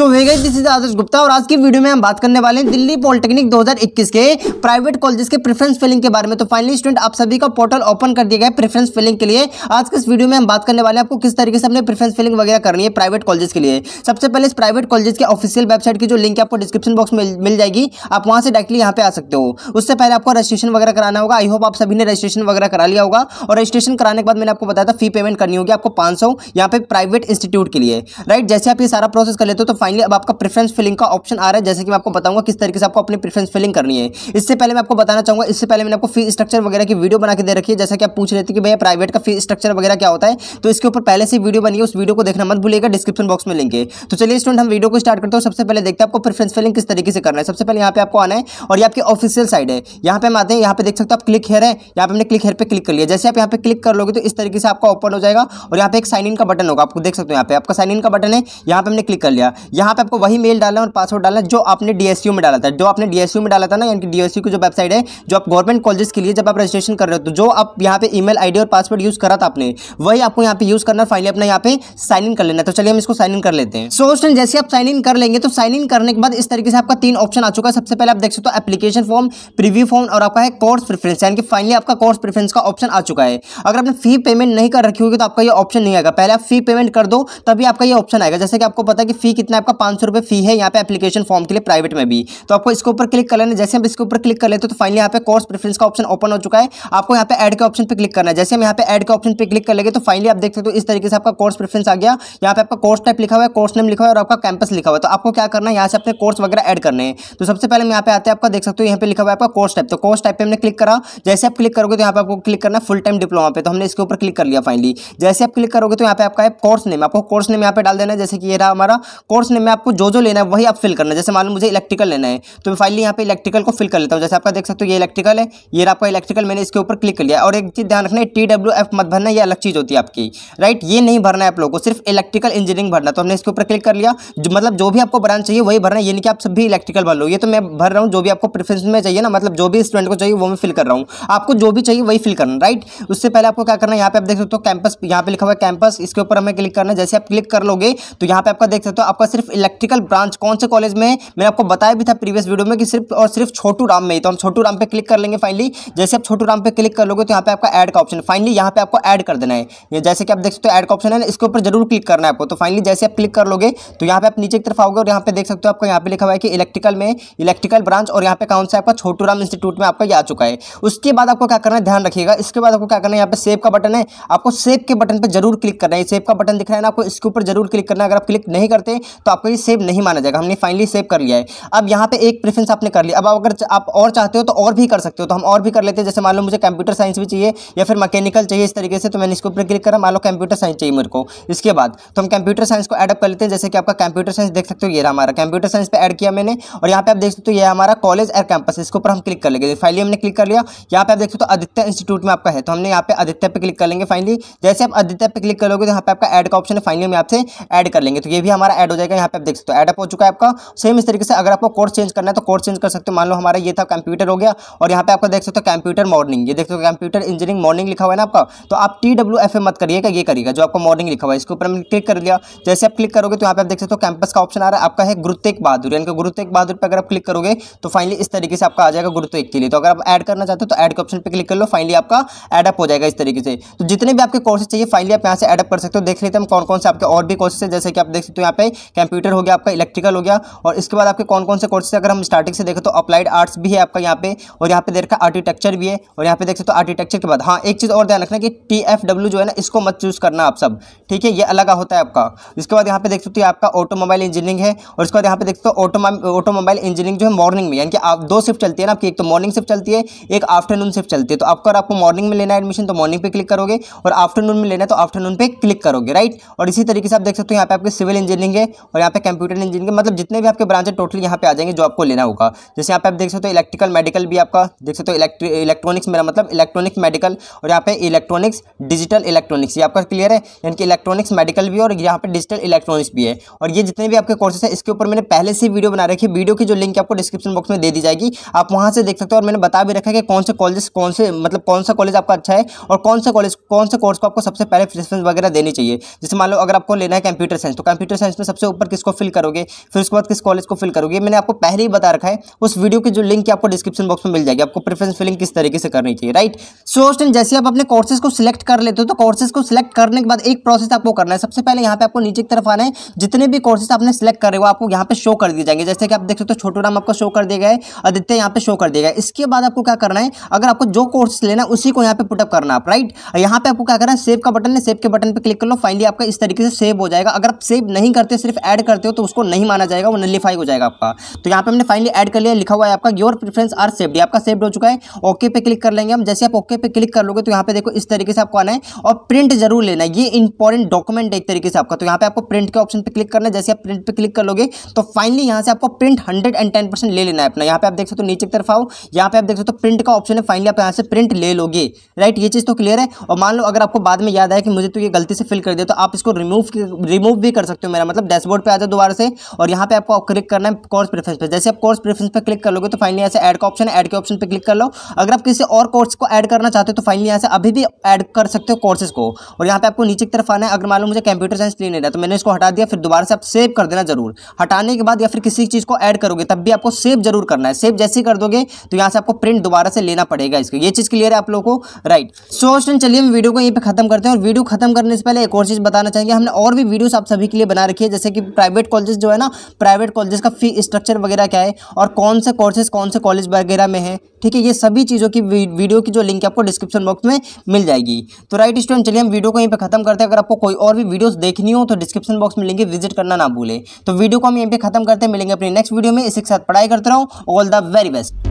so this is Adarsh Gupta और आज की वीडियो में हम बात करने वाले हैं दिल्ली पॉलिटेक्निक 2021 के प्राइवेट कॉलेजेस के प्रेफरेंस फिलिंग के बारे में तो फाइनली स्टूडेंट आप सभी का पोर्टल ओपन कर दिया गया है प्रेफरेंस फिलिंग के लिए आज के इस वीडियो में हम बात करने वाले हैं आपको किस तरीके से अपने प्रेफरेंस फिलिंग वगैरह करनी है प्राइवेट कॉलेज के लिए सबसे पहले इस प्राइवेट कॉलेज के ऑफिशियल वेबसाइट की जो लिंक है आपको डिस्क्रिप्शन बॉक्स में मिल जाएगी आप वहाँ से डायरेक्टली यहाँ पे आ सकते हो उससे पहले आपको रजिस्ट्रेशन वगैरह कराना होगा आई होप आप सभी ने रजिस्ट्रेशन वगैरह करा लिया होगा और रजिस्ट्रेशन कराने के बाद मैंने आपको बताया था फी पेमेंट करनी होगी आपको पाँच सौ यहाँ पे प्राइवेट इंस्टीट्यूट के लिए राइट जैसे आप ये सारा प्रोसेस कर लेते हो तो फाइनली अब आपका प्रेफरेंस फिलिंग का ऑप्शन आ रहा है जैसे कि मैं आपको बताऊंगा किस तरीके से आपको अपनी प्रेफरेंस फिलिंग करनी है इससे पहले मैं आपको बताना चाहूंगा इससे पहले मैंने आपको फीस स्ट्रक्चर वगैरह की वीडियो बना के दे रखी है जैसा कि आप पूछ रहे थे कि भैया प्राइवेट का फी स्ट्रक्चर वगैरह क्या होता है तो इसके ऊपर पहले से वीडियो बनी है उस वीडियो को देखना मत भूलिएगा डिस्क्रिप्शन बॉक्स में लिंक है तो चलिए स्टूडेंट हम वीडियो को स्टार्ट करते हो सबसे पहले देखते हैं आपको प्रेफरेंस फिलिंग किस तरीके से करना है सबसे पहले यहाँ पे आपको आना है और ये आपकी ऑफिशियल साइड है यहाँ पे हम आते हैं यहाँ पे देख सकते हो आप क्लिक हेयर है यहाँ पे हमने क्लिक हेयर पर क्लिक कर लिया जैसे आप यहाँ पे क्लिक कर लोगे तो इस तरीके से आपका ओपन हो जाएगा और यहाँ पे एक साइन इन का बटन होगा आपको देख सकते हो यहाँ पे आपका साइन इन का बटन है यहाँ पे हमने क्लिक कर लिया यहाँ पे आपको वही मेल डालना और पासवर्ड डालना जो आपने डीएसयू में डाला था जो आपने डीएसयू में डाला था ना यानी कि डीएसयू की जो वेबसाइट है जो आप गवर्नमेंट कॉलेज के लिए जब आप रजिस्ट्रेशन कर रहे हो तो जो आप यहाँ पे ईमेल आईडी और पासवर्ड यूज करा था आपने वही आपको यहाँ पे यूज करना फाइनली अपना यहाँ पे साइन इन कर लेना तो चलिए हम इसको साइन इन कर लेते हैं सो स्टूडेंट जैसे आप साइन इन कर लेंगे तो साइन इन करने के बाद इस तरीके से आपका तीन ऑप्शन आ चुका है सबसे पहले आप देख सकते हो एप्लीकेशन फॉर्म प्रीव्यू फॉर्म और आपका है कोर्स प्रेफरेंस यानी कि फाइनली आपका कोर्स प्रेफरेंस का ऑप्शन आ चुका है अगर आपने फी पेमेंट नहीं कर रखी होगी तो आपका ये ऑप्शन नहीं आएगा पहले आप फी पेमेंट कर दो तभी आपका ये ऑप्शन आएगा जैसे कि आपको पता है कि फी कितना आपका पांच सौ फी है यहाँ पे एप्लीकेशन फॉर्म के लिए प्राइवेट में भी तो आपको इसके ऊपर क्लिक कर लेना जैसे हम इसके ऊपर क्लिक कर लेते तो फाइनली यहाँ पे कोर्स प्रेफरेंस का ऑप्शन ओपन हो चुका है आपको यहाँ पे एड के ऑप्शन पर क्लिक करना है जैसे हम यहाँ पे एड के ऑप्शन पर क्लिक कर लेंगे तो फाइनली आप देख सकते हो इस तरीके से आपका कोर्स प्रेफरेंस आ गया यहाँ पे आपका कोर्स टाइप लिखा हुआ है कोर्स नेम लिखा हुआ है और आपका कैंपस लिखा हुआ है तो आपको क्या करना है यहाँ से अपने कोर्स वगैरह एड करने हैं तो सबसे पहले हम यहाँ पे आते हैं आपका देख सकते हो यहाँ पे लिखा हुआ है आपका कोर्स टाइप तो कोर्स टाइप पर हमने क्लिक करा जैसे आप क्लिक करोगे तो यहाँ पे आपको क्लिक करना है फुल टाइम डिप्लोमा पे तो हमने इसके ऊपर क्लिक कर लिया फाइनली जैसे आप क्लिक करोगे तो यहाँ पे आपका कोर्स नेम आपको कोर्स नेम यहाँ पे डाल देना जैसे कि ये रहा हमारा कोर्स उसने में आपको जो जो लेना है वही आप फिल करना जैसे मालूम मुझे इलेक्ट्रिकल लेना है तो मैं फाइनली यहाँ पे इलेक्ट्रिकल को फिल कर लेता हूँ जैसे आपका देख सकते हो ये इलेक्ट्रिकल है ये आपका इलेक्ट्रिकल मैंने इसके ऊपर क्लिक कर लिया और एक चीज़ ध्यान रखना है टी डब्ल्यू एफ मत भरना यह अलग चीज़ होती है आपकी राइट ये नहीं भरना है आप लोगों को सिर्फ इलेक्ट्रिकल इंजीनियरिंग भरना तो हमने इसके ऊपर क्लिक कर लिया मतलब जो भी आपको ब्रांच चाहिए वही भरना यानी कि आप सभी इलेक्ट्रिकल भर लो ये तो मैं भर रहा हूँ जो भी आपको प्रेफरेंस में चाहिए ना मतलब जो भी स्टूडेंट को चाहिए वो मैं फिल कर रहा हूँ आपको जो भी चाहिए वही फिल करना राइट उससे पहले आपको क्या करना है यहाँ पे आप देख सकते हो कैंपस यहाँ पे लिखा हुआ है कैंपस इसके ऊपर हमें क्लिक करना है जैसे आप क्लिक कर लोगे तो यहाँ पे आपका देख सकते हो आपका सिर्फ सिर्फ इलेक्ट्रिकल ब्रांच कौन से कॉलेज में मैंने आपको बताया भी था प्रीवियस वीडियो में कि सिर्फ और सिर्फ छोटू राम में ही तो हम छोटू राम पे क्लिक कर लेंगे फाइनली जैसे आप छोटू राम पे क्लिक कर लोगे तो यहाँ पे आपका ऐड का ऑप्शन फाइनली यहाँ पे आपको ऐड कर देना है जैसे कि आप देख सकते हो ऐड का ऑप्शन है इसके ऊपर जरूर क्लिक करना है आपको तो फाइनली जैसे आप क्लिक कर लोगे तो यहाँ पे आप नीचे की तरफ आओगे और यहाँ पे देख सकते हो आपको यहाँ पे लिखा हुआ है कि इलेक्ट्रिकल में इलेक्ट्रिकल ब्रांच और यहाँ पे कौन सा आपका छोटू राम इंस्टीट्यूट में आपका आ चुका है उसके बाद आपको क्या करना है ध्यान रखिएगा इसके बाद आपको क्या करना है यहाँ पे सेव का बटन है आपको सेव के बटन पर जरूर क्लिक करना है सेव का बटन दिख रहा है ना आपको इसके ऊपर जरूर क्लिक करना है अगर आप क्लिक नहीं करते तो तो आपको ये सेव नहीं माना जाएगा हमने फाइनली सेव कर लिया है अब यहाँ पे एक प्रेफरेंस आपने कर लिया अब अगर आप और चाहते हो तो और भी कर सकते हो तो हम और भी कर लेते हैं जैसे मान लो मुझे कंप्यूटर साइंस भी चाहिए या फिर मैकेनिकल चाहिए इस तरीके से तो मैंने इसके ऊपर क्लिक करा मान लो कंप्यूटर साइंस चाहिए मेरे को इसके बाद तो हम कंप्यूटर साइंस को एडअप कर लेते हैं जैसे कि आपका कंप्यूटर साइंस देख सकते हो ये हमारा कंप्यूटर साइंस पर एड किया मैंने और यहाँ पे आप देख सकते हो ये हमारा कॉलेज और कैंपस इसके ऊपर हम क्लिक कर लेंगे फाइनली हमने क्लिक कर लिया यहाँ पे आप देख सकते हो तो आदित्य इंस्टीट्यूट में आपका है तो हमने यहाँ पे आदित्य पे क्लिक कर लेंगे फाइनली जैसे आप आदित्य पर क्लिक करोगे तो यहाँ पर आपका एड का ऑप्शन है फाइनली हम आपसे एड कर लेंगे तो ये भी हमारा एड हो जाएगा यहाँ पे आप देख सकते हो एडअप हो चुका है आपका सेम इस तरीके से अगर आपको कोर्स चेंज करना है तो कोर्स चेंज कर सकते हो मान लो हमारा ये था कंप्यूटर हो गया और यहाँ पे आपका देख सकते हो कंप्यूटर मॉर्निंग ये देख सकते हो कंप्यूटर इंजीनियरिंग मॉर्निंग लिखा हुआ है ना आपका तो आप टी डब्ल्यू एफ ए मत करिएगा ये करिएगा जो आपका मॉर्निंग लिखा हुआ है इसके ऊपर हमने क्लिक कर लिया जैसे आप क्लिक करोगे तो यहाँ पे आप देख सकते हो कैंपस का ऑप्शन आ रहा है आपका है गुरु तेग बहादुर यानी गुरु तेग बहादुर पर अगर आप क्लिक करोगे तो फाइनली इस तरीके से आपका आ जाएगा गुरु तेग के लिए तो अगर आप एड करना चाहते हो तो एड के ऑप्शन पर क्लिक कर लो फाइनली आपका एडअप हो जाएगा इस तरीके से तो जितने भी आपके कोर्सेज चाहिए फाइनली आप यहाँ से एडअप कर सकते हो देख लेते हैं कौन कौन से आपके और भी कोर्सेज है जैसे कि आप देख सकते हो यहाँ पे कंप्यूटर हो गया आपका इलेक्ट्रिकल हो गया और इसके बाद आपके कौन कौन से कोर्सेज अगर हम स्टार्टिंग से देखें तो अप्लाइड आर्ट्स भी है आपका यहाँ पे और यहाँ पे देखा आर्टिटेक्चर भी है और यहाँ पे देख सकते हो आर्टिटेक्चर के बाद हाँ एक चीज़ और ध्यान रखना कि टी एफ डब्ल्यू जो है ना इसको मत चूज़ करना आप सब ठीक है ये अलग होता है आपका इसके बाद यहाँ पे देख सकते हो आपका ऑटोमोबाइल इंजीनियरिंग है और उसके बाद यहाँ पे देख सकते हो ऑटोमोबाइल इंजीनियरिंग जो है मॉर्निंग में यानी कि आप दो शिफ्ट चलती है ना आपकी एक तो मॉर्निंग शिफ्ट चलती है एक आफ्टरनून शिफ्ट चलती है तो आपको आपको मॉर्निंग में लेना है एडमिशन तो मॉर्निंग पे क्लिक करोगे और आफ्टरनून में लेना है तो आफ्टरनून पे क्लिक करोगे राइट और इसी तरीके से आप देख सकते हो यहाँ पे आपकी सिविल इंजीनियरिंग है और और यहाँ पे कंप्यूटर इंजीनियरिंग मतलब जितने भी आपके ब्रांच है टोटल यहाँ पे आ जाएंगे जो आपको लेना होगा जैसे यहाँ पे आप देख सकते हो इलेक्ट्रिकल मेडिकल भी आपका देख सकते हो इलेक्ट्रॉनिक्स मेरा मतलब इलेक्ट्रॉनिक्स मेडिकल और यहाँ पे इलेक्ट्रॉनिक्स डिजिटल इलेक्ट्रॉनिक्स ये आपका क्लियर है यानी कि इलेक्ट्रॉनिक्स मेडिकल भी और यहाँ पर डिजिटल इलेक्ट्रॉनिक्स भी है और ये जितने भी आपके कोर्सेस है इसके ऊपर मैंने पहले से वीडियो बना रखी है वीडियो की जो लिंक आपको डिस्क्रिप्शन बॉक्स में दे दी जाएगी आप वहाँ से देख सकते हो और मैंने बता भी रखा है कि कौन से कॉलेज कौन से मतलब कौन सा कॉलेज आपका अच्छा है और कौन सा कॉलेज कौन से कोर्स को आपको सबसे पहले प्रेफरेंस वगैरह देनी चाहिए जैसे मान लो अगर आपको लेना है कंप्यूटर साइंस तो कंप्यूटर साइंस में सबसे पर किसको फिल करोगे फिर उसके बाद किस कॉलेज को फिल करोगे मैंने आपको पहले ही बता रखा है उस वीडियो की जो लिंक आपको डिस्क्रिप्शन बॉक्स में मिल जाएगी आपको प्रेफरेंस फिलिंग किस तरीके से करनी चाहिए राइट सो स्टूडेंट जैसे आप अपने कोर्सेज को सिलेक्ट कर लेते हो तो कोर्सेज को सिलेक्ट करने के बाद एक प्रोसेस आपको करना है सबसे पहले यहाँ पे आपको नीचे की तरफ आना है जितने भी कोर्सेज आपने सिलेक्ट करे वो आपको यहाँ पे शो कर दिए जाएंगे जैसे कि आप देख सकते हो छोटू नाम आपको शो कर दिया गया है आदित्य यहाँ पे शो कर दिया गया इसके बाद आपको क्या करना है अगर आपको जो कोर्स लेना है उसी को यहाँ पे पुटअप करना आप राइट यहाँ पे आपको क्या करना है सेव का बटन है सेव के बटन पर क्लिक कर लो फाइनली आपका इस तरीके से सेव हो जाएगा अगर आप सेव नहीं करते सिर्फ ऐड करते हो तो उसको नहीं माना जाएगा वो नलीफाई हो जाएगा आपका तो यहाँ पे हमने फाइनली ऐड कर लिया लिखा हुआ है आपका योर प्रेफरेंस आर सेव्ड आपका सेव्ड हो चुका है ओके पे क्लिक कर लेंगे हम जैसे आप ओके पे क्लिक कर लोगे तो यहाँ पे देखो इस तरीके से आपको आना है और प्रिंट जरूर लेना है ये इंपॉर्टेंट डॉक्यूमेंट एक तरीके से आपका तो यहाँ पे आपको प्रिंट के ऑप्शन पर क्लिक करना है जैसे आप प्रिंट पर क्लिक कर लोगे तो फाइनली यहाँ से आपको print hundred and ten percent ले लेना है अपना यहाँ पे आप देख सकते हो नीचे की तरफ आओ यहाँ पे आप देख सकते हो प्रिंट का ऑप्शन है फाइनली आप यहाँ से प्रिंट ले लोगे राइट ये चीज़ तो क्लियर है और मान लो अगर आपको बाद में याद आया कि मुझे तो ये गलती से फिल कर दे तो आप इसको रिमूव रिमूव भी कर सकते हो मेरा मतलब डैशबोर्ड मोड पर आ जाए दोबारा से और यहाँ पे आपको क्लिक करना है कोर्स प्रेफरेंस पर जैसे आप कोर्स प्रेफरेंस पर क्लिक कर लोगे तो फाइनली यहाँ से ऐड का ऑप्शन एड के ऑप्शन पर क्लिक कर लो अगर आप किसी और कोर्स को ऐड करना चाहते हो तो फाइनली यहाँ से अभी भी ऐड कर सकते हो कोर्सेज को और यहाँ पे आपको नीचे की तरफ आना है अगर मान लो मुझे कंप्यूटर साइंस नहीं रहा तो मैंने इसको हटा दिया फिर दोबारा से आप सेव कर देना जरूर हटाने के बाद या फिर किसी चीज़ को ऐड करोगे तब भी आपको सेव जरूर करना है सेव जैसे ही कर दोगे तो यहाँ से आपको प्रिंट दोबारा से लेना पड़ेगा इसको ये चीज़ क्लियर है आप लोगों को राइट सो ऑप्शन चलिए हम वीडियो को यहीं पर खत्म करते हैं और वीडियो खत्म करने से पहले एक और चीज़ बताना चाहेंगे हमने और भी वीडियोस आप सभी के लिए बना रखी है जैसे कि प्राइवेट कॉलेज जो है ना प्राइवेट कॉलेज का फी स्ट्रक्चर वगैरह क्या है और कौन से कोर्सेज कौन से कॉलेज वगैरह में है ठीक है ये सभी चीज़ों की वीडियो की जो लिंक है आपको डिस्क्रिप्शन बॉक्स में मिल जाएगी तो राइट स्टूडेंट चलिए हम वीडियो को यहीं पर खत्म करते हैं अगर आपको कोई और भी वीडियोज देखनी हो तो डिस्क्रिप्शन बॉक्स में लिंक विजिट करना ना भूलें तो वीडियो को हम यहीं पर खत्म करते हैं मिलेंगे अपने नेक्स्ट वीडियो में इसी के साथ पढ़ाई करते रहो ऑल द वेरी बेस्ट